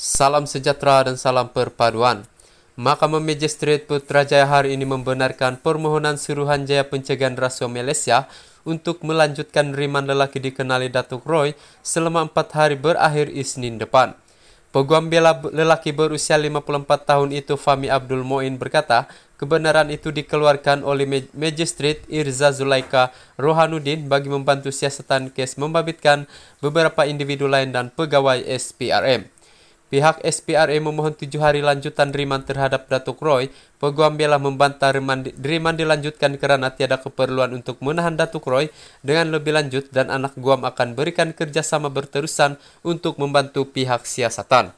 Salam sejahtera dan salam perpaduan. Mahkamah Magistrate Putrajaya hari ini membenarkan permohonan Suruhan Jaya Pencegahan rasuah Malaysia untuk melanjutkan riman lelaki dikenali Datuk Roy selama empat hari berakhir Isnin depan. Peguam bela lelaki berusia 54 tahun itu Fami Abdul Moin berkata, kebenaran itu dikeluarkan oleh Magistrate Irza Zulaika Rohanuddin bagi membantu siasatan kes membabitkan beberapa individu lain dan pegawai SPRM. Pihak SPRE memohon tujuh hari lanjutan riman terhadap Datuk Roy. Peguam bela membantah riman, di, dilanjutkan karena tiada keperluan untuk menahan Datuk Roy dengan lebih lanjut dan anak Guam akan berikan kerjasama berterusan untuk membantu pihak siasatan.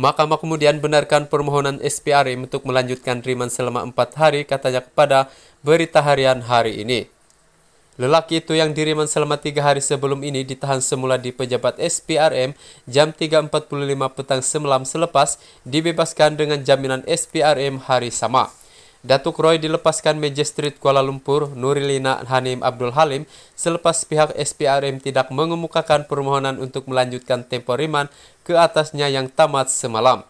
Mahkamah kemudian benarkan permohonan SPRM e untuk melanjutkan riman selama empat hari katanya kepada berita harian hari ini. Lelaki itu yang diriman selama tiga hari sebelum ini ditahan semula di pejabat SPRM jam 3.45 petang semalam selepas dibebaskan dengan jaminan SPRM hari sama. Datuk Roy dilepaskan Magistrate Kuala Lumpur Nurilina Hanim Abdul Halim selepas pihak SPRM tidak mengemukakan permohonan untuk melanjutkan tempo riman ke atasnya yang tamat semalam.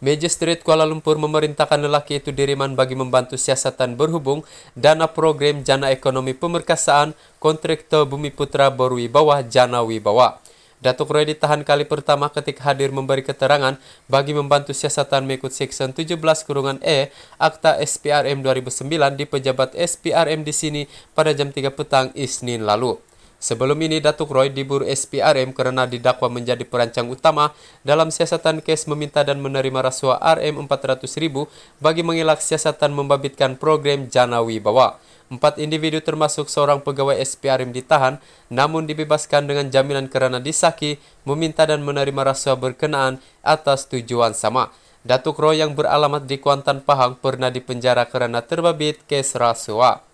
Magistrate Kuala Lumpur memerintahkan lelaki itu diriman bagi membantu siasatan berhubung dana program Jana Ekonomi Pemerkasaan Kontraktor Bumi Putra Borwibawa Jana Wibawa. Datuk Roy ditahan kali pertama ketika hadir memberi keterangan bagi membantu siasatan mengikut Seksyen 17 kurungan E Akta SPRM 2009 di pejabat SPRM di sini pada jam 3 petang Isnin lalu. Sebelum ini, Datuk Roy diburu SPRM karena didakwa menjadi perancang utama dalam siasatan kes meminta dan menerima rasuah RM 400.000 bagi mengelak siasatan membabitkan program Jana Wibawa. Empat individu termasuk seorang pegawai SPRM ditahan, namun dibebaskan dengan jaminan kerana disaki meminta dan menerima rasuah berkenaan atas tujuan sama. Datuk Roy yang beralamat di Kuantan Pahang pernah dipenjara karena terbabit kes rasuah.